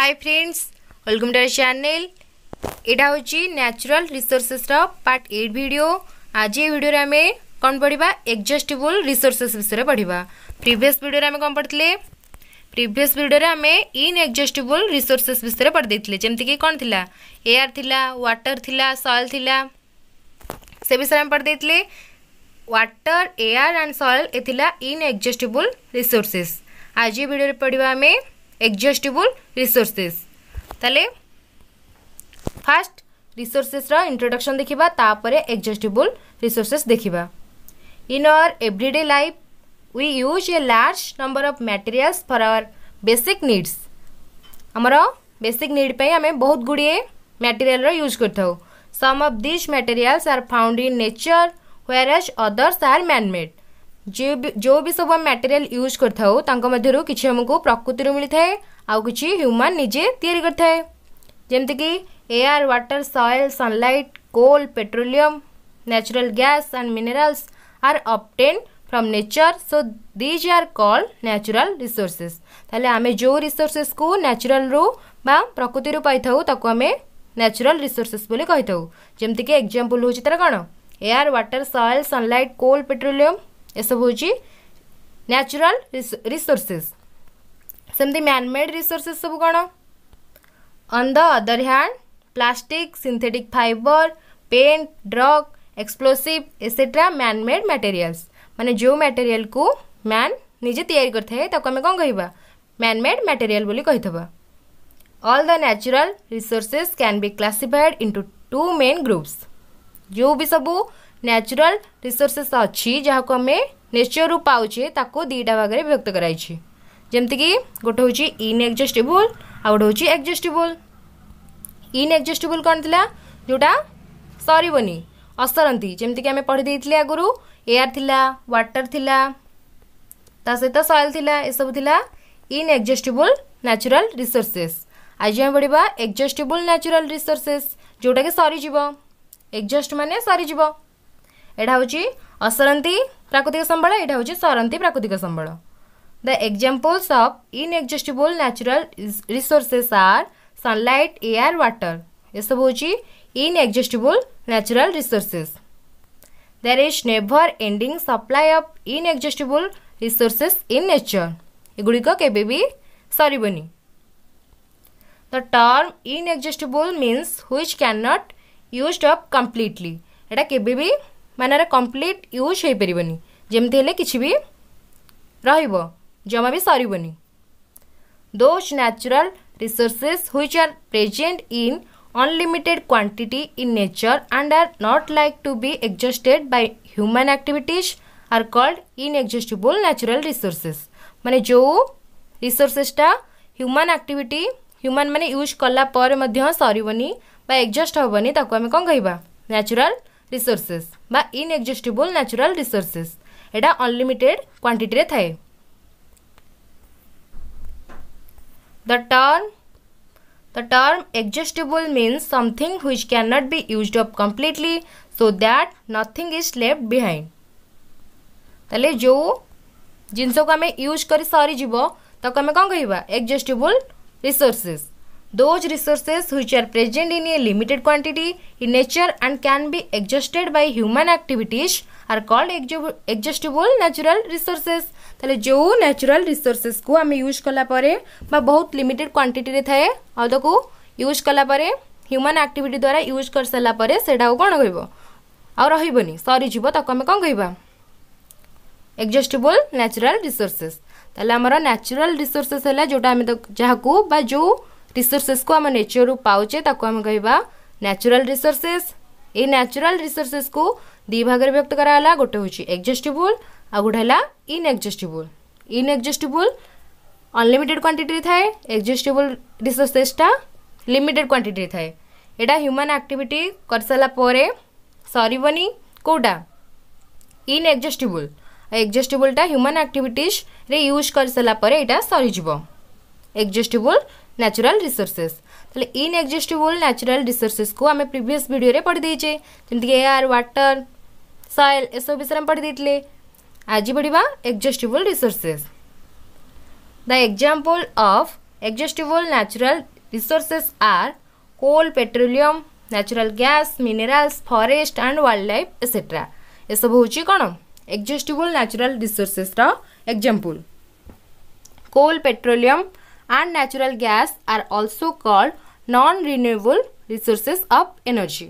Hi friends welcome to channel यहाँ हूँ natural resources part eight भिड आज भिडियो आम कौन पढ़ा एक्जस्टेबुल रिसोर्सेस विषय में पढ़ा प्रिभस भिडियो आम कौन पढ़ते प्रिभस भिडियो आम इन एक्जस्टेबुल रिसोर्सेस विषय में पढ़ते जमीक कौन थी एयर थी व्टर थी सएल थी से विषय में पढ़ते वाटर एयर एंड सएल ये इन एक्जस्टेबुल रिसोर्सेस आज भिडियो पढ़ा आमें एक्जस्टेबल रिसोर्सेस ताले फास्ट रिसोर्सेस रा इंट्रोडक्शन देखा तापर एक्जस्टेबल रिसोर्सेस देखा in our everyday life we use a large number of materials for our basic needs आमर बेसिक नीड पे हमें बहुत गुड़िए मटेरियल रो यूज कर some of these materials are found in nature whereas others are manmade ᱡᱚ ᱵᱤ ᱥᱚᱵᱚ ᱢᱮᱴᱮᱨᱤᱭᱟᱞ ᱤᱭᱩᱡ ᱠᱟᱨᱛᱟ ᱦᱚ ᱛᱟᱝᱠᱚ ᱢᱟᱫᱷᱭᱚᱨᱚ ᱠᱤᱪᱷᱩ ᱟᱢᱠᱚ ᱯᱨᱚᱠᱨᱩᱛᱤᱨᱮ ᱢᱤᱞᱤ ᱛᱟᱭ ᱟᱨ ᱠᱤᱪᱷᱩ ᱦᱤᱭᱩᱢᱟᱱ ᱱᱤᱡᱮ ᱛᱮᱭᱟᱨᱤ ᱠᱟᱨᱛᱟᱭ ᱡᱮᱢᱛᱮ ᱠᱤ air water soil sunlight coal petroleum natural gas and minerals are obtained from nature so these ᱟᱨ ᱠᱚᱞ ᱱᱮᱪᱩᱨᱟᱞ ᱨᱤᱥᱚᱨᱥᱮᱥ ᱛᱟᱦᱞᱮ ᱟᱢᱮ एसब हूँ न्याचुराल रिसोर्सेस सेमती मैनमेड रिसोर्सेस सब कौन on the other hand plastic synthetic fibre paint drug explosive etcetera manmade materials माने जो material को मैन निजे या कौन कह मैनमेड मटेरियल बोली कही थबा all the natural resources can be classified into two main groups जो भी सबू ନ୍ୟାଚୁରାଲ ରିସୋର୍ସେସ୍ ଅଛି ଯାହାକୁ ଆମେ ନେଚରରୁ ପାଉଛେ ତାକୁ ଦୁଇଟା ଭାଗରେ ବିଭକ୍ତ କରାଯାଇଛି ଯେମିତିକି ଗୋଟେ ହେଉଛି ଇନ୍ଏକ୍ଜେଷ୍ଟେବୁଲ୍ ଆଉ ଗୋଟେ ହେଉଛି ଏକ୍ଜେଷ୍ଟେବୁଲ୍ ଇନ୍ଏକ୍ଜେଷ୍ଟେବୁଲ୍ କ'ଣ ଥିଲା ଯେଉଁଟା ସରିବନି ଅସରନ୍ତି ଯେମିତିକି ଆମେ ପଢ଼ିଦେଇଥିଲେ ଆଗରୁ ଏୟାର୍ ଥିଲା ୱାଟର୍ ଥିଲା ତା ସହିତ ସଏଲ୍ ଥିଲା ଏସବୁ ଥିଲା ଇନ୍ଏକ୍ଜେଷ୍ଟେବୁଲ୍ ନ୍ୟାଚୁରାଲ୍ ରିସୋର୍ସେସ୍ ଆଜି ଆମେ ପଢ଼ିବା ଏକ୍ଜେଷ୍ଟେବୁଲ୍ ନ୍ୟାଚୁରାଲ୍ ରିସୋର୍ସେସ୍ ଯେଉଁଟାକି ସରିଯିବ ଏକ୍ଜଷ୍ଟ ମାନେ ସରିଯିବ ଏଇଟା ହେଉଛି ଅସରନ୍ତି ପ୍ରାକୃତିକ ସମ୍ବଳ ଏଇଟା ହେଉଛି ସରନ୍ତି ପ୍ରାକୃତିକ ସମ୍ବଳ the examples of inexhaustible natural resources are sunlight air water ଏସବୁ ହେଉଛି inexhaustible natural resources there is never ending supply of inexhaustible resources in nature এগুলিক কেবে বি সরিবনি the term inexhaustible means which cannot used up completely এটা কেবে B मान complete use हो पारन जमती कि रमा भी सर those natural resources which are present in unlimited quantity in nature and are not like to be exhausted by human activities are called inexhaustible natural resources माने जो रिसोर्सेसटा ह्यूमन आक्टिटी ह्यूमान मैंने यूज कलापर सरवनी एक्जस्ट हेनी आम कौन कह natural resources inexhaustible natural resources यहाँ अनलिमिटेड क्वांटीटी थाए the term the term exhaustible means something which can not be use up completely so that nothing is left behind तले जो जिनस को आम यूज कर सरीज तक आम कौन कह exhaustible resources Those resources which are present in a limited quantity in nature and can be exhausted by human activities are called exhaustible natural resources. তাহলে ଯେଉଁ ନ୍ୟାଚୁରାଲ ରିସୋର୍ସେସ୍କୁ ଆମେ ୟୁଜ୍ କଲା ପରେ ବା ବହୁତ ଲିମିଟେଡ୍ କ୍ୱାଣ୍ଟିଟିରେ ଥାଏ ଆଉ ତାକୁ ୟୁଜ୍ କଲା ପରେ ହ୍ୟୁମାନ ଆକ୍ଟିଭିଟି ଦ୍ୱାରା ୟୁଜ୍ କରିସାରିଲା ପରେ ସେଇଟା ଆଉ କ'ଣ କହିବ ଆଉ ରହିବନି ସରିଯିବ ତାକୁ ଆମେ କ'ଣ କହିବା ଏକ୍ଜଷ୍ଟେବୁଲ୍ ନ୍ୟାଚୁରାଲ ରିସୋର୍ସେସ୍ ତାହେଲେ ଆମର ନ୍ୟାଚୁରାଲ ରିସୋର୍ସେସ୍ ହେଲା ଯେଉଁଟା ଆମେ ଯାହାକୁ ବା ଯେଉଁ रिसोर्सेस को आम नेचर रू पाचे आम कह न्याचुराल रिसोर्सेस ये न्याचुराल रिसोर्सेस को भाग में व्यक्त कराला गोटे हूँ एक्जस्टेबुल आ गोटे इनएक्जस्टेबुल इनएक्जस्टेबुल अनलिमिटेड क्वांटिटी थाए एक्जस्टेबुल रिसोर्सेसटा लिमिटेड क्वांटिटी थाए यहाँ ह्यूमान आक्टिटी कर सारापर सर कौटा इनएक्जस्टेबुल एक्जस्टेबुलटा ह्यूमान आक्टिटे यूज कर सारापर यहाँ सरीज एक्जस्टेबुल न्याचुराल रिसोर्सेस इन एक्जिस्टेबुल न्याचुराल रिसोर्सेस को आम प्रिस् भिडर पढ़ीदे जमीक एयर व्टर सएल यह सब विषय पढ़ी आज पढ़ा exhaustible resources the example of exhaustible natural resources are coal petroleum natural gas minerals forest and wildlife etcetera सब हूँ कौन exhaustible natural resources example coal petroleum and natural gas are also called non-renewable resources of energy.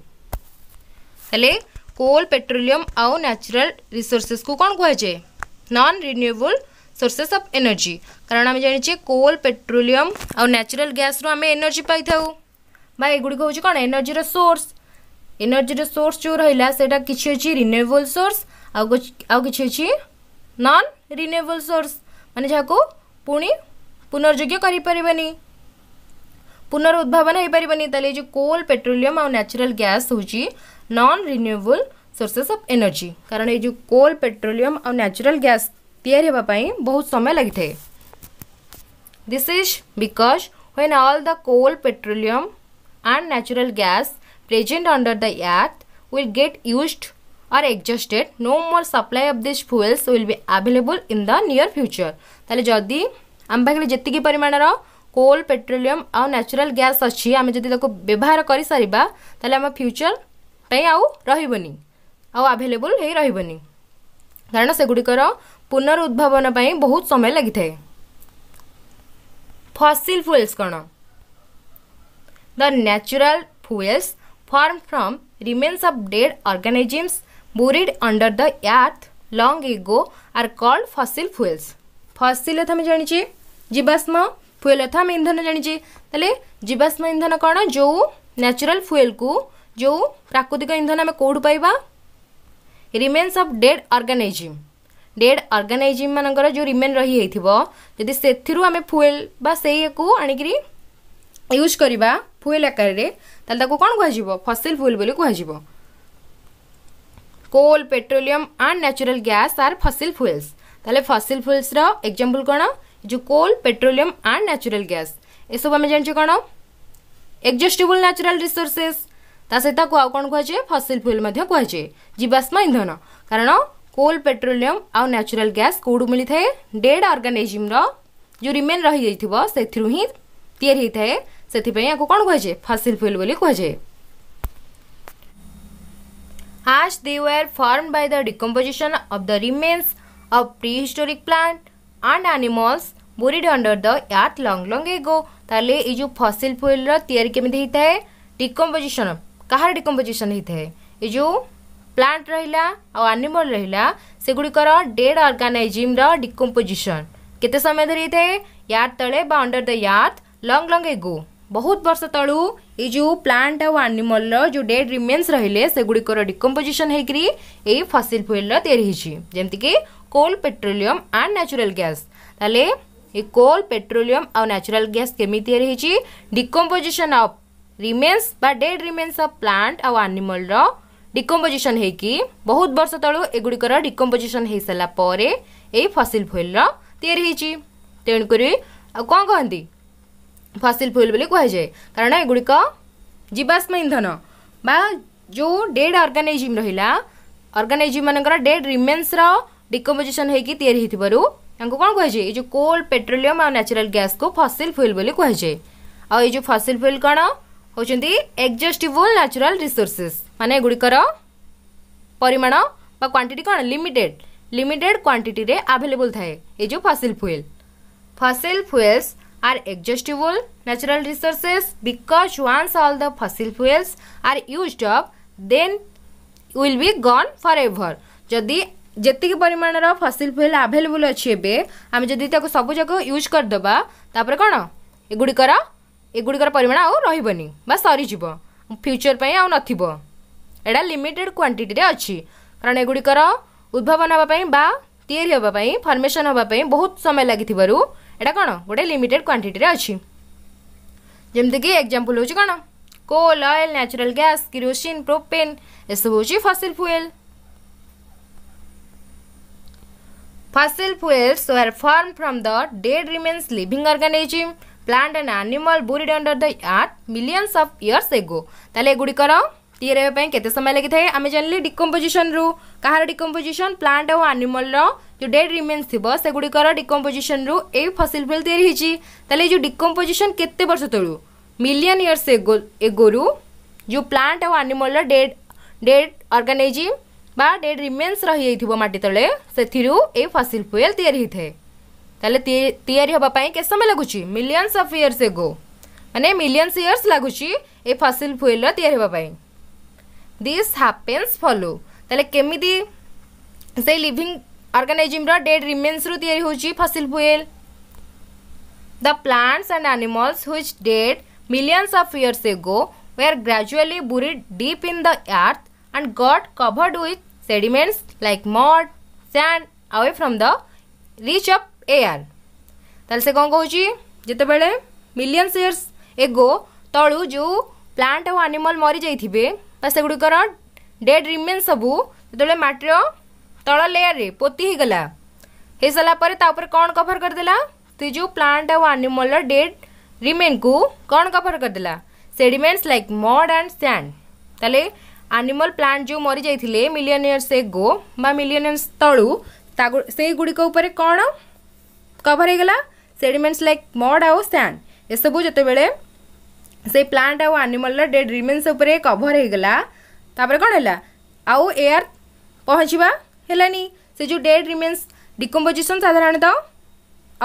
हेले कोल petroleum आउ न्याचुराल resources को कौन कहुए non renewable sources of energy कारण आम जानी कोल पेट्रोलियम आउ न्याचुराल गैस रु आम एनर्जी पाई था भाई एगुड़ी हूँ कौन एनर्जी सोर्स एनर्जी सोर्स जो रहा से कि रिन्यूएबल सोर्स आउ कि नन रिन्यूएबल सोर्स मान जहाँ पुणी पुनर्जोग्य पुनरुद्भावन हो पारे जो कोल पेट्रोलियम आउ नेचुरल गैस हूँ non renewable sources of energy कारण ये कोल पेट्रोलियम आउ नेचुरल गैस या बहुत समय लगी थे this is because when all the coal petroleum and natural gas present under the act will get use are adjusted no more supply of this fuels will be available in the near future तेल जदि आम पाखे जी परिमाणर coal petroleum आउ natural gas अच्छी आम जब व्यवहार कर सर तेल आम फ्यूचर पर रही आभेलेबुल रही कारण से गुड़िकर पुनर सेगुड़िकर पर बहुत समय लगी था फसिल फुएल्स कौन the natural fuels form from remains of dead organisms buried under the earth long ago are called fossil fuels फसिल तो आम जानी জীবাশ্ম ফুয়েল অথবা আমি ইন্ধন জাঁচে তাহলে জীবাশ্ম ইন্ধন কোণ যে ন্যাচুরাল ফুয়েল কু যে প্রাকৃতিক ইন্ধন আমি কোটি পাইবা remains of dead organism dead organism ମାନଙ୍କର ଯେଉଁ ରିମେନ୍ ରହିଯାଇଥିବ ଯଦି ସେଥିରୁ ଆମେ ଫୁଏଲ୍ ବା ସେଇକୁ ଆଣିକିରି ୟୁଜ୍ କରିବା ଫୁଏଲ୍ ଆକାରରେ ତାହେଲେ ତାକୁ କ'ଣ କୁହାଯିବ ଫସିଲ୍ ଫୁଏଲ୍ ବୋଲି କୁହାଯିବ coal petroleum and natural gas are fossil fuels ତାହେଲେ ଫସିଲ୍ ଫୁଏଲ୍ସର ଏକ୍ଜାମ୍ପଲ୍ କ'ଣ जो coal petroleum and natural gas ये सब आम जानचे कौन एक्जस्टेबुल न्याचराल रिसोर्सेस सहित कौन कह फसिल फ्यूल कहुए जीवाश्म इंधन कारण कोल पेट्रोलियम आउ नेचुरल गैस कौट मिली थाए डेड अर्गानिजम जो रिमेन रही जाइए से थाए से कौन कह फसिल फ्यूल बोली कहुए आज they were form by the decomposition of the remains of prehistoric plant and animals buried under the earth long long ago ତାହେଲେ ଏଇ ଯେଉଁ ଫସିଲ ଫୁଏଲର ତିଆରି କେମିତି ହେଇଥାଏ ଡିକମ୍ପୋଜିସନ୍ କାହାର ଡିକମ୍ପୋଜିସନ୍ ହେଇଥାଏ ଏ ଯେଉଁ ପ୍ଲାଣ୍ଟ ରହିଲା ଆଉ ଆନିମଲ ରହିଲା ସେଗୁଡ଼ିକର ଡେଡ୍ ଅର୍ଗାନାଇଜିମ୍ର ଡିକମ୍ପୋଜିସନ୍ କେତେ ସମୟ ଧରି ହେଇଥାଏ ୟାର୍ଥ ତଳେ ବା under the earth long long ago ବହୁତ ବର୍ଷ ତଳୁ ଏଇ ଯେଉଁ ପ୍ଲାଣ୍ଟ ଆଉ ଆନିମଲର ଯେଉଁ ଡେଡ୍ ରିମେନ୍ସ ରହିଲେ ସେଗୁଡ଼ିକର ଡିକମ୍ପୋଜିସନ୍ ହେଇକରି ଏଇ ଫସିଲ ଫୁଏଲର ତିଆରି ହେଇଛି ଯେମିତିକି coal petroleum and natural gas ताले ये कोल पेट्रोलियम और नेचुरल गैस केमी या decomposition of remains dead remains of plant आउ आनिमल डिकम्पोजिशन हो कि बहुत वर्ष तलू एगुड़िकर डिकम्पोजिशन हो सारापर यही फसिल फुएल रही तेणुक कौन कहती फसिल फुएल बोली कहुए कारण एगुड़िक जीवाश्म ईंधन बा जो डेड अर्गानाइजम रहा अर्गानाइजम मानक डेड रिमेन्स रिमेन्सर डिकम्पोजिशन होती कौन कहुए ये कोल पेट्रोलियम आ न्याचराल गैस को फसिल फ्यूल बोली कहुए आ जो फसिल फ्यूल कौन हूँ एक्जस्टिबुल न्याचराल रिसोर्सेस मान एगुड़िकर परिमाण क्वांटिटी कौन लिमिटेड लिमिटेड क्वांटिटी रे आभेलेबुल थाए ये जो fossil fuel fossil fuels are exhaustible natural resources because once all the fossil fuels are use up then will be gone for ever जदि ଯେତିକି ପରିମାଣର ଫସିଲ୍ ଫୁଏଲ୍ ଆଭେଲେବୁଲ୍ ଅଛି ଏବେ ଆମେ ଯଦି ତାକୁ ସବୁଯାକ ୟୁଜ୍ କରିଦେବା ତାପରେ କ'ଣ ଏଗୁଡ଼ିକର ଏଗୁଡ଼ିକର ପରିମାଣ ଆଉ ରହିବନି ବା ସରିଯିବ ଫ୍ୟୁଚର୍ ପାଇଁ ଆଉ ନଥିବ ଏଇଟା ଲିମିଟେଡ଼୍ କ୍ୱାଣ୍ଟିଟିରେ ଅଛି କାରଣ ଏଗୁଡ଼ିକର ଉଦ୍ଭାବନ ହେବା ପାଇଁ ବା ତିଆରି ହେବା ପାଇଁ ଫର୍ମେସନ୍ ହେବା ପାଇଁ ବହୁତ ସମୟ ଲାଗିଥିବାରୁ ଏଇଟା କ'ଣ ଗୋଟେ ଲିମିଟେଡ଼୍ କ୍ୱାଣ୍ଟିଟିରେ ଅଛି ଯେମିତିକି ଏକ୍ଜାମ୍ପଲ୍ ହେଉଛି କ'ଣ coal oil natural gas kerosene propane ଏସବୁ ହେଉଛି fossil fuel Fossil fuels were formed from the dead remains living organism, plant and animal buried under the earth millions of years ago. তাহলে এগুড়িকর টিয়ে ରହିବା ପାଇଁ କେତେ ସମୟ ଲାଗିଥାଏ ଆମେ ଜାଣିଲେ ଡିକମ୍ପୋଜିସନ୍ରୁ କାହାର ଡିକମ୍ପୋଜିସନ୍ ପ୍ଲାଣ୍ଟ ଆଉ ଆନିମଲ୍ର ଯେଉଁ ଡେଡ୍ ରିମେନ୍ସ ଥିବ ସେଗୁଡ଼ିକର ଡିକମ୍ପୋଜିସନ୍ରୁ ଏଇ ଫସିଲ୍ ଫୁଏଲ୍ ତିଆରି ହେଇଛି ତାହେଲେ ଏଇ ଯେଉଁ ଡିକମ୍ପୋଜିସନ୍ କେତେ ବର୍ଷ ତଳୁ ମିଲିୟନ୍ ଇୟର୍ସ ଏଗୋରୁ ଯେଉଁ ପ୍ଲାଣ୍ଟ ଆଉ ଆନିମଲ୍ର dead dead organism dead remains रही थी मटी तले फसिल फुएल या समय लगुच मिलियंस अफ इयर्स एगो मैंने मिलियंस इयर्स लगुच फुएल या दिस् फलो केमी लिविंग अर्गानाइजिम डेड रिमेन्स रु या fossil fuel the plants and animals हुई dead ago they are gradually buried deep in the earth and got covered with sediments like mud, sand away from the reach of air. ତାହେଲେ ସେ କ'ଣ କହୁଛି ଯେତେବେଳେ millions years ago ତଳୁ ଯେଉଁ plant ଆଉ animal ମରିଯାଇଥିବେ ବା ସେଗୁଡ଼ିକର ଡେଡ୍ ରିମେନ୍ ସବୁ ଯେତେବେଳେ ମାଟିର ତଳ ଲେୟାରରେ ପୋତି ହେଇଗଲା ହେଇସାରିଲା ପରେ ତା ଉପରେ କ'ଣ କଭର୍ କରିଦେଲା ସେ ଯେଉଁ ପ୍ଲାଣ୍ଟ ଆଉ ଆନିମଲ୍ର ଡେଡ୍ ରିମେନ୍କୁ କ'ଣ କଭର୍ କରିଦେଲା sediments like mud and sand ତାହେଲେ ଆନିମଲ୍ ପ୍ଲାଣ୍ଟ ଯେଉଁ ମରିଯାଇଥିଲେ ମିଲିୟନିୟର୍ସ ଏଗୋ ବା ମିଲିୟନିୟର୍ସ ତଳୁ ସେଇଗୁଡ଼ିକ ଉପରେ କ'ଣ କଭର ହେଇଗଲା ସେଡିମେଣ୍ଟସ୍ ଲାଇକ୍ ମଡ୍ ଆଉ ସ୍ୟାଣ୍ଡ ଏସବୁ ଯେତେବେଳେ ସେଇ ପ୍ଲାଣ୍ଟ ଆଉ ଆନିମଲ୍ର ଡେଡ୍ ରିମେନ୍ସ ଉପରେ କଭର ହେଇଗଲା ତାପରେ କ'ଣ ହେଲା ଆଉ ଏୟାର ପହଞ୍ଚିବା ହେଲାନି ସେ ଯେଉଁ ଡେଡ୍ ରିମେନ୍ସ ଡିକମ୍ପୋଜିସନ୍ ସାଧାରଣତଃ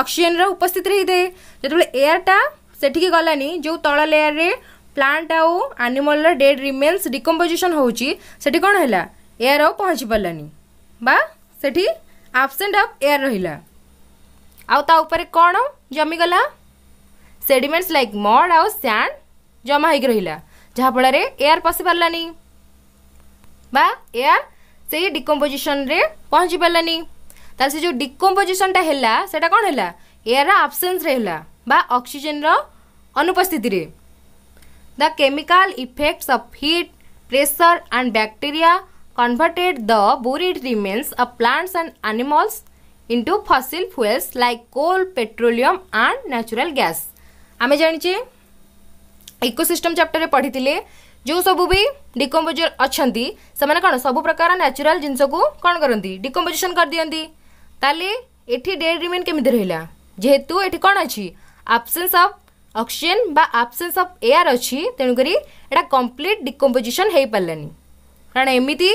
ଅକ୍ସିଜେନ୍ର ଉପସ୍ଥିତିରେ ହେଇଥାଏ ଯେତେବେଳେ ଏୟାରଟା ସେଠିକି ଗଲାନି ଯେଉଁ ତଳ ଲେୟାରରେ ପ୍ଲାଣ୍ଟ ଆଉ ଆନିମଲର ଡେଡ୍ ରିମେନ୍ସ ଡିକମ୍ପୋଜିସନ୍ ହେଉଛି ସେଠି କ'ଣ ହେଲା ଏୟାର ଆଉ ପହଞ୍ଚି ପାରିଲାନି ବା ସେଠି ଆବସେଣ୍ଟ ଅଫ୍ ଏୟାର ରହିଲା ଆଉ ତା ଉପରେ କ'ଣ ଜମିଗଲା ସେଡିମେଣ୍ଟସ୍ ଲାଇକ୍ ମଡ୍ ଆଉ ସ୍ୟାଣ୍ଡ ଜମା ହେଇକି ରହିଲା ଯାହାଫଳରେ ଏୟାର ପଶିପାରିଲାନି ବା ଏୟାର ସେଇ ଡିକମ୍ପୋଜିସନ୍ରେ ପହଞ୍ଚି ପାରିଲାନି ତାହେଲେ ସେ ଯେଉଁ ଡିକମ୍ପୋଜିସନ୍ଟା ହେଲା ସେଇଟା କ'ଣ ହେଲା ଏୟାର ଆବସେନ୍ସରେ ହେଲା ବା ଅକ୍ସିଜେନ୍ର ଅନୁପସ୍ଥିତିରେ The chemical effects of heat, pressure and bacteria converted the buried remains of plants and animals into fossil fuels like coal, petroleum and natural gas. आम जाचे इकोसीस्टम चैप्टर पढ़ी जो सबू भी डिकम्पोजर अच्छा से कौन सब प्रकार न्याचुराल जिनस को कौन करती डिकम्पोजेसन कर दिखती ताले ये डेड रिमेन केमी रहा जेहेतु ये कौन अच्छी आबसेन्स अफ ଅକ୍ସିଜେନ୍ ବା ଆବସେନ୍ସ ଅଫ୍ ଏୟାର୍ ଅଛି ତେଣୁକରି ଏଇଟା କମ୍ପ୍ଲିଟ୍ ଡିକମ୍ପୋଜିସନ୍ ହେଇପାରିଲାନି କାରଣ ଏମିତି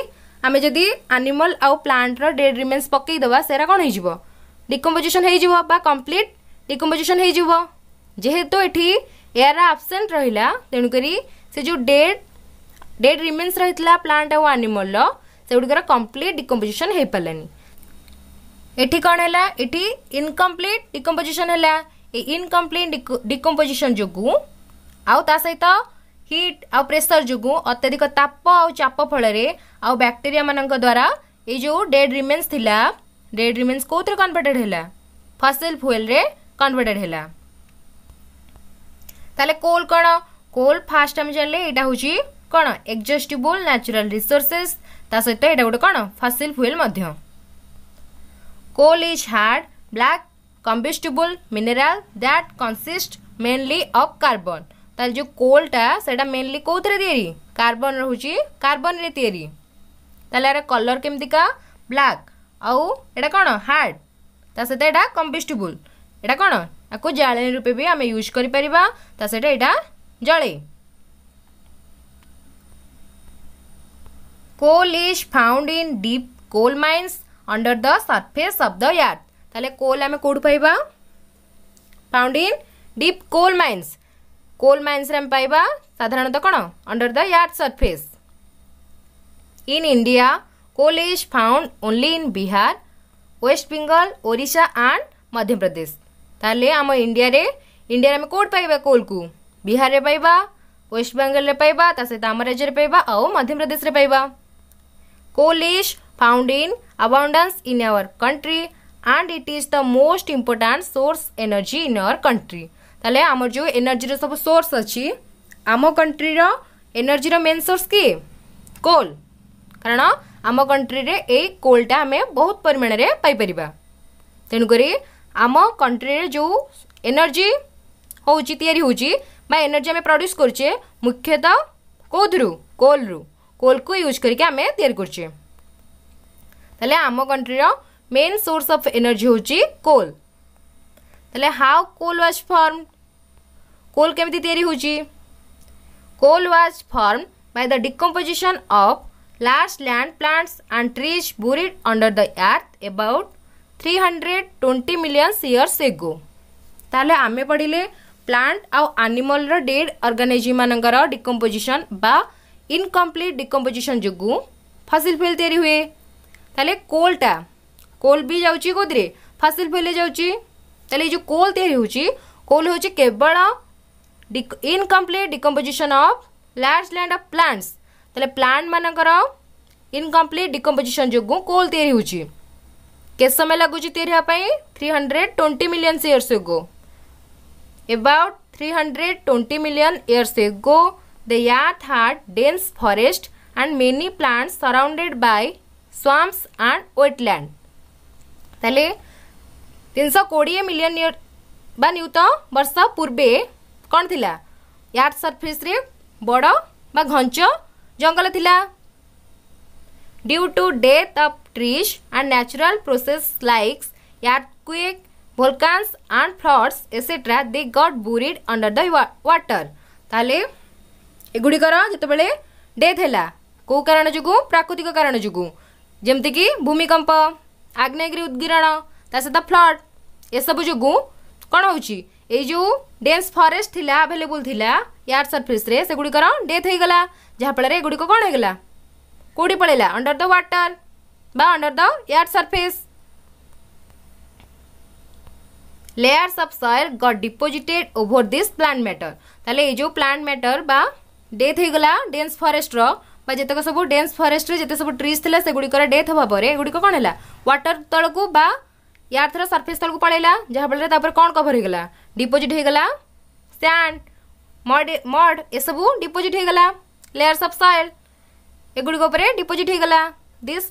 ଆମେ ଯଦି ଆନିମଲ୍ ଆଉ ପ୍ଲାଣ୍ଟର ଡେଡ୍ ରିମେନ୍ସ ପକାଇଦେବା ସେରା କ'ଣ ହେଇଯିବ ଡିକମ୍ପୋଜିସନ୍ ହେଇଯିବ ବା କମ୍ପ୍ଲିଟ୍ ଡିକମ୍ପୋଜିସନ୍ ହେଇଯିବ ଯେହେତୁ ଏଠି ଏୟାର ଆବସେଣ୍ଟ ରହିଲା ତେଣୁକରି ସେ ଯେଉଁ ଡେଡ୍ ଡେଡ୍ ରିମେନ୍ସ ରହିଥିଲା ପ୍ଲାଣ୍ଟ ଆଉ ଆନିମଲ୍ର ସେଗୁଡ଼ିକର କମ୍ପ୍ଲିଟ୍ ଡିକମ୍ପୋଜିସନ୍ ହେଇପାରିଲାନି ଏଠି କ'ଣ ହେଲା ଏଠି ଇନକମ୍ପ୍ଲିଟ୍ ଡିକମ୍ପୋଜିସନ୍ ହେଲା ଏ ଇନକମ୍ପ୍ଲିଟ୍ ଡିକମ୍ପୋଜିସନ୍ ଯୋଗୁଁ ଆଉ ତା ସହିତ ହିଟ୍ ଆଉ ପ୍ରେସର ଯୋଗୁଁ ଅତ୍ୟଧିକ ତାପ ଆଉ ଚାପ ଫଳରେ ଆଉ ବ୍ୟାକ୍ଟେରିଆମାନଙ୍କ ଦ୍ୱାରା ଏଇ ଯେଉଁ ଡେଡ୍ ରିମେନ୍ସ ଥିଲା ଡେଡ୍ ରିମେନ୍ସ କେଉଁଥିରେ କନଭର୍ଟେଡ୍ ହେଲା ଫସିଲ ଫୁଏଲ୍ରେ କନଭର୍ଟେଡ୍ ହେଲା ତାହେଲେ କୋଲ୍ କ'ଣ କୋଲ୍ ଫାଷ୍ଟ ଆମେ ଜାଣିଲେ ଏଇଟା ହେଉଛି କ'ଣ ଏକ୍ଜଷ୍ଟିବୁଲ୍ ନ୍ୟାଚୁରାଲ୍ ରିସୋର୍ସେସ୍ ତା ସହିତ ଏଇଟା ଗୋଟେ କ'ଣ ଫସିଲ ଫୁଏଲ୍ ମଧ୍ୟ coal is hard black combustible mineral that consist mainly of carbon तर जो कोलटा से मेनली कौन या कार्बन रोच कार्बन या कलर केमती का ब्लाक आटा कौन हार्ड तेत यहाँ कम्बिस्टेबुल कौन आपको जाली रूपे भी आम यूज कर करेंटा जले coal is found in deep coal mines under the surface of the earth ताले कोल आम कौट पाइबा found in deep coal mines coal mines पाइबा साधारणतः कौन under the earth surface in India coal is found only in Bihar West Bengal Odisha and Madhya Pradesh ताले आम India रे इंडिया आम कौट पाइबा कोल को बिहार रे पाइबा वेस्ट बेंगल रे पाइबा ता सहित आम राज्य में पाइबा आउ मध्यप्रदेश में पाइबा coal is found in abundance in our country and it is the most important source energy in our country তাহলে আমার যে এনার্জি র সব সোর্স আছে আম কান্ট্রি র এনার্জি র মেন সোর্স কি কোল কারণ আম কান্ট্রি রে এই কোলটা আমি বহুত পরিমাণে পাইপারিবা তেণু করি আম কান্ট্রি রে যে এনার্জি হচ্ছে তৈরি হচ্ছে বা এনার্জি আমি প্রড্যুস করছে মুখ্যত কোথরু কোলরু কোলকু ইউজ করিকি আমি তৈরি করছে তাহলে আম কান্ট্রি র मेन सोर्स ऑफ एनर्जी हूँ कोल तेल how coal was form coal केमती coal was form by the decomposition of large land plants and trees buried under the earth about hundred twenty millions years ago ताले आमे पढ़ले plant आउ animal dead अर्गानाइजी मान decomposition बा incomplete decomposition जो फसिल fill या हुए तेल कोलटा कोल भी जा फसिल फैले जाए जो कोल तैयारी कोल हूँ केवल incomplete decomposition of large land of plants plant मानक इनकम्प्लीट डिकम्पोजिशन जो कोल तैयारी के समय लगुच three hundred twenty million years ago about three hundred twenty million years ago the earth had dense forest and many plant surrounded by swamps and wetland ताले तीन सौ कोड़े मिलियन बात वर्ष पूर्वे कौन थी यार्ड सरफेस बड़ा घंच जंगल थिला due to death of trees and natural process likes earthquake volcanoes and floods etcetera they got buried under the व्टर ताले एगुड़िकर जो बड़े डेथ है कौ कारण जो प्राकृतिक कारण जो जमीक भूमिकम्प ଆଗ୍ନେୟଗିରି ଉଦ୍ଗିରଣ ତା ସହିତ ଫ୍ଲଡ୍ ଏସବୁ ଯୋଗୁଁ କ'ଣ ହେଉଛି ଏଇ ଯେଉଁ ଡେନ୍ସ ଫରେଷ୍ଟ ଥିଲା ଆଭେଲେବୁଲ୍ ଥିଲା ୟାର ସର୍ଫେସ୍ରେ ସେଗୁଡ଼ିକର ଡେଥ୍ ହୋଇଗଲା ଯାହାଫଳରେ ଏଗୁଡ଼ିକ କ'ଣ ହୋଇଗଲା କେଉଁଠି ପଳେଇଲା ଅଣ୍ଡର ଦ ୱାଟର ବା under the earth surface layers of soil got deposited over this plant matter ତାହେଲେ ଏଇ ଯେଉଁ ପ୍ଲାଣ୍ଟ ମ୍ୟାଟର ବା ଡେଥ୍ ହୋଇଗଲା ଡେନ୍ସ ଫରେଷ୍ଟର বা যেতক সবু ডেন্স ফরেস্টরে যেতে সবু ট্রিজ লা সেগুড়িকর ডেথ হওয়া পরে এগুড়িক কোণ হল ওয়াটর তলকু বা ইয়ার থর সরফেস তলকু পড়াইলা যা ফলে তাপরে কোণ কভর হয়ে গলা ডিপোজিট হয়ে গলা স্যান্ড মড মড এসবু ডিপোজিট হয়ে গলা লেয়ার্স অফ সয়েল এগুড়িক উপরে ডিপোজিট হয়ে গলা this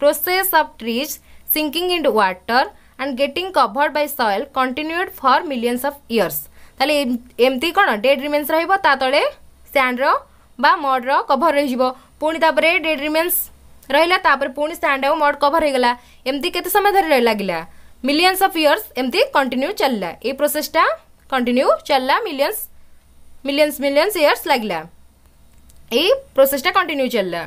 process of trees sinking in water and getting covered by soil continued for millions of years তাহলে এমতি কোণ ডেড রিমেন্স রহব তা তলে স্যান্ডর बा मड्र कभर रही पुणी डेड रिमेन्स रहा पुणी स्टाण्ड मड कभर होमती के समय धरी लगे मिलियंस अफ इयर्स एमती कंटिन्यू चलला ये प्रोसेसटा कंटिन्यू चलला मिलियंस मिलियंस मिलियंस इयर्स लगला ये प्रोसेसटा कंटिन्यू चलला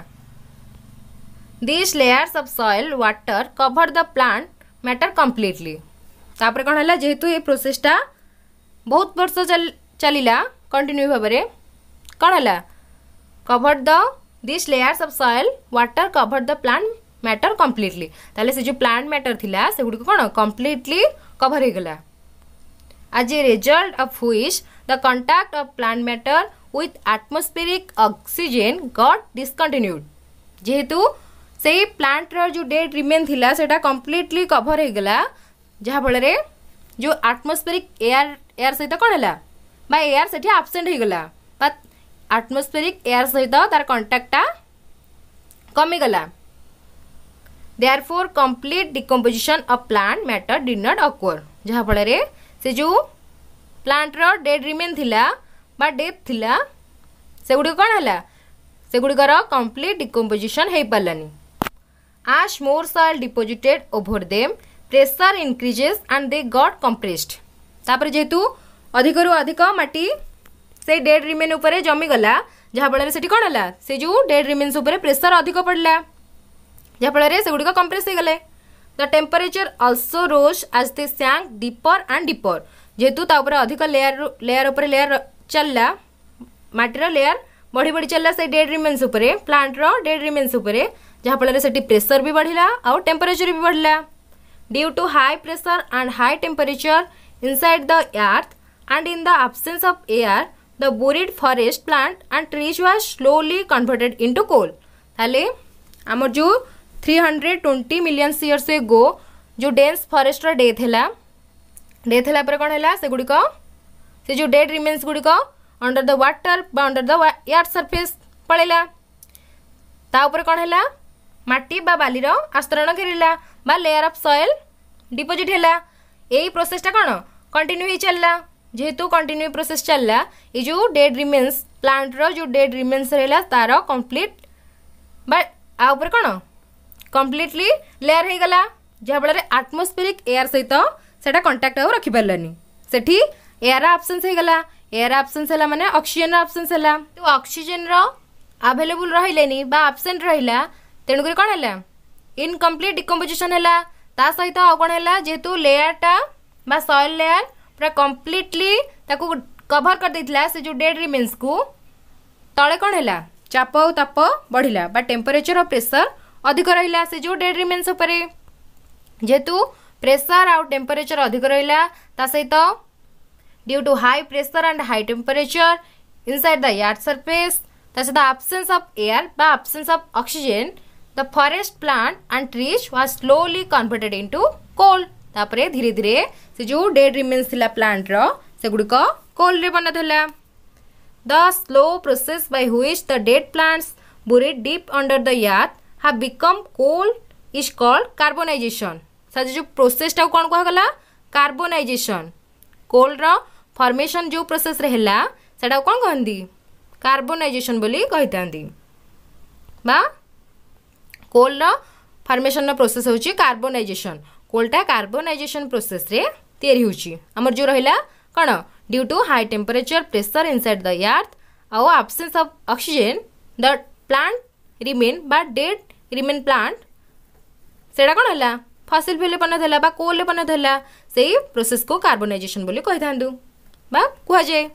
this layers of soil water cover the plant matter completely कौन है जेहेतु ये प्रोसेसटा बहुत वर्ष चल चलला कंटिन्यू भाव कौन है cover the this layers of soil water cover the plant matter completely तेल से जो प्लांट मैटर थी से गुड़ कौन कम्प्लीटली कभर हो गला आज रिजल्ट अफ हुई the contact of plant matter with atmospheric oxygen got discontinued जेहेतु से प्लांटर जो डेट रिमेन थी से कम्प्लीटली कभर हो गला जहाँफल जो आटमोस्फेरिक एयार एयार सहित कौन है बा एयार से आबसेंट होगा ଆଟମସ୍ଫେରିକ୍ ଏୟାର୍ ସହିତ ତାର କଣ୍ଟାକ୍ଟଟା କମିଗଲା there for complete decomposition of plant matter did not occur ଯାହାଫଳରେ ସେ ଯେଉଁ ପ୍ଲାଣ୍ଟର ଡେଡ୍ ରିମେନ୍ ଥିଲା ବା ଡେଥ୍ ଥିଲା ସେଗୁଡ଼ିକ କ'ଣ ହେଲା ସେଗୁଡ଼ିକର କମ୍ପ୍ଲିଟ୍ ଡିକମ୍ପୋଜିସନ୍ ହୋଇପାରିଲାନି as more soil deposited over them pressure increases and they got compressed ତାପରେ ଯେହେତୁ ଅଧିକରୁ ଅଧିକ ମାଟି ସେଇ ଡେଡ୍ ରିମେନ୍ ଉପରେ ଜମିଗଲା ଯାହାଫଳରେ ସେଠି କ'ଣ ହେଲା ସେ ଯେଉଁ ଡେଡ୍ ରିମେନ୍ସ ଉପରେ ପ୍ରେସର ଅଧିକ ପଡ଼ିଲା ଯାହାଫଳରେ ସେଗୁଡ଼ିକ କମ୍ପ୍ରେସ୍ ହେଇଗଲେ the temperature also rose as they sank deeper and deeper ଯେହେତୁ ତା ଉପରେ ଅଧିକ ଲେୟାର ଲେୟାର ଉପରେ ଲେୟାର ଚାଲିଲା ମାଟିର ଲେୟାର ବଢ଼ି ବଢ଼ି ଚାଲିଲା ସେ ଡେଡ୍ ରିମେନ୍ସ ଉପରେ ପ୍ଲାଣ୍ଟର ଡେଡ୍ ରିମେନ୍ସ ଉପରେ ଯାହାଫଳରେ ସେଠି ପ୍ରେସର ବି ବଢ଼ିଲା ଆଉ ଟେମ୍ପରେଚର୍ ବି ବଢ଼ିଲା due to high pressure and high temperature inside the earth and in the absence of air the buried forest plant and trees were slowly converted into coal তাহলে আমার যে 320 মিলিয়ন ইয়ার্স এগো যে dense ফরেস্টর death হেলা death হেলা পরে কোন হেলা সেগুড়িক সে যে ডেড রিমেন্স গুড়িক অন্ডর দ ওয়াটার বা অন্ডর দ এয়ার সরফেস পড়েলা তা উপরে কোন হেলা মাটি বা বালির আস্তরণ ঘেরিলা বা লেয়ার অফ সয়েল ডিপোজিট হেলা এই প্রোসেসটা কোন কন্টিনিউ হয়ে চালিলা যেহেতু কন্টিনিউ প্রোসেস চালা এই যে ডেড রিমেন্স প্লান্টর যে ডেড রিমেন্স রহলা তার কমপ্লিট বা আপরে কোণ কমপ্লিটলি লেয়ার হয়ে গলা ଯାହାଫଳରେ ଆଟମୋସ୍ଫେରିକ୍ ଏୟାର ସହିତ ସେଇଟା କଣ୍ଟାକ୍ଟ ଆଉ ରଖିପାରିଲାନି ସେଠି ଏୟାର ଆବସେନ୍ସ ହେଇଗଲା ଏୟାର ଆବସେନ୍ସ ହେଲା ମାନେ ଅକ୍ସିଜେନର ଆବସେନ୍ସ ହେଲା ତ ଅକ୍ସିଜେନର ଆଭେଲେବୁଲ୍ ରହିଲେନି ବା ଆବସେଣ୍ଟ ରହିଲା ତେଣୁକରି କ'ଣ ହେଲା ଇନକମ୍ପ୍ଲିଟ୍ ଡିକମ୍ପୋଜିସନ୍ ହେଲା ତା ସହିତ ଆଉ କ'ଣ ହେଲା ଯେହେତୁ ଲେୟାରଟା ବା ସଏଲ୍ ଲେୟାର ପୁରା କମ୍ପ୍ଲିଟଲି ତାକୁ କଭର କରିଦେଇଥିଲା ସେ ଯେଉଁ ଡେଡ୍ ରିମେନ୍ସକୁ ତଳେ କ'ଣ ହେଲା ଚାପ ଆଉ ତାପ ବଢ଼ିଲା ବା ଟେମ୍ପରେଚର ଆଉ ପ୍ରେସର ଅଧିକ ରହିଲା ସେ ଯେଉଁ ଡେଡ୍ ରିମେନ୍ସ ଉପରେ ଯେହେତୁ ପ୍ରେସର ଆଉ ଟେମ୍ପରେଚର ଅଧିକ ରହିଲା ତା ସହିତ due to high pressure and high temperature inside the earth surface ତା ସହିତ ଆବସେନ୍ସ ଅଫ୍ ଏୟାର ବା absence of oxygen the forest plant and trees was slowly converted into coal तापर धीरे धीरे से जो डेड रिमेन्स थी प्लांट रगुड़िक कोल्ड्रे पर्णत है the slow process by which the dead plants buried deep under the earth have become coal is called carbonization सर जो प्रोसेसटा कौन कहगला कार्बोनइजेसन कोल्ड रमेसन जो प्रोसेस रहला सेटा कौन कहती कार्बोनइजेसन कही था कोल्ड रमेसन रोसेस हूँ कार्बोनइजेसन କୋଲ୍ଟା କାର୍ବନାଇଜେସନ୍ ପ୍ରୋସେସ୍ରେ ତିଆରି ହେଉଛି ଆମର ଯେଉଁ ରହିଲା କ'ଣ due to high temperature pressure inside the earth ଆଉ absence of oxygen the plant remain ବା ଡେଡ୍ ରିମେନ୍ ପ୍ଲାଣ୍ଟ ସେଇଟା କ'ଣ ହେଲା ଫସିଲ୍ ଫୁଏଲ୍ରେ ପରିଣତ ହେଲା ବା କୋଲ୍ରେ ପରିଣତ ହେଲା ସେଇ ପ୍ରୋସେସ୍କୁ କାର୍ବନାଇଜେସନ୍ ବୋଲି କହିଥାନ୍ତୁ ବା କୁହାଯାଏ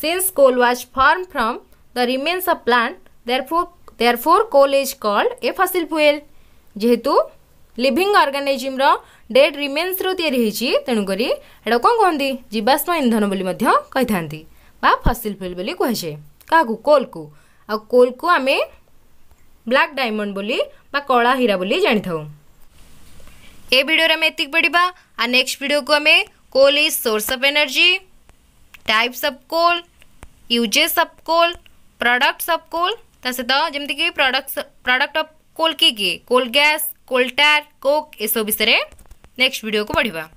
Since coal was formed from the remains of plant, therefore, therefore coal is called a fossil fuel. যেহেতু लिविंग अर्गानिजम डेड रिमेन्स रु या तेणुक कौन कहते जीवाश्म इंधन कही फसिल फिल बोली कहुए क्या कोल को आल को आम ब्लाक डायमंड कला हीरा बोली जाणी था ए भिडर आम एति पढ़ा आ नेक्स्ट भिड को आम coal is source of energy types of coal uses of coal products of coal सहित जमीक प्रडक्ट प्रडक्ट ऑफ कोल की किए कोल गैस कोल्टार कोक ये विषय नेक्स्ट वीडियो को बढ़िया